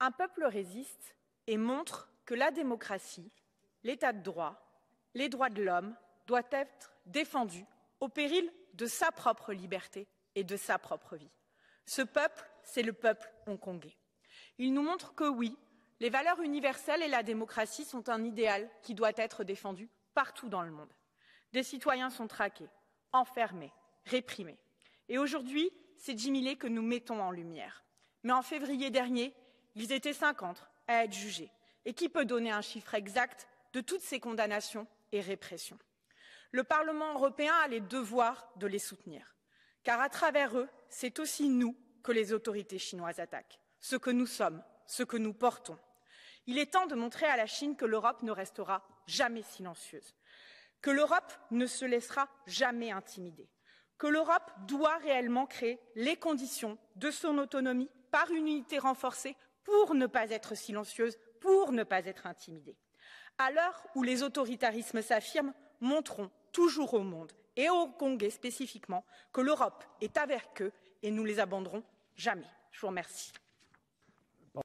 un peuple résiste et montre que la démocratie, l'état de droit, les droits de l'homme doivent être défendus au péril de sa propre liberté et de sa propre vie. Ce peuple, c'est le peuple hongkongais. Il nous montre que oui, les valeurs universelles et la démocratie sont un idéal qui doit être défendu partout dans le monde. Des citoyens sont traqués, enfermés, réprimés. Et aujourd'hui, c'est Jimmy Lee que nous mettons en lumière. Mais en février dernier, ils étaient 50 à être jugés. Et qui peut donner un chiffre exact de toutes ces condamnations et répressions Le Parlement européen a les devoirs de les soutenir, car à travers eux, c'est aussi nous que les autorités chinoises attaquent, ce que nous sommes, ce que nous portons. Il est temps de montrer à la Chine que l'Europe ne restera jamais silencieuse, que l'Europe ne se laissera jamais intimider, que l'Europe doit réellement créer les conditions de son autonomie par une unité renforcée pour ne pas être silencieuse, pour ne pas être intimidée. À l'heure où les autoritarismes s'affirment, montrons toujours au monde et aux Congolais spécifiquement que l'Europe est avec eux et nous les abandonnerons jamais. Je vous remercie.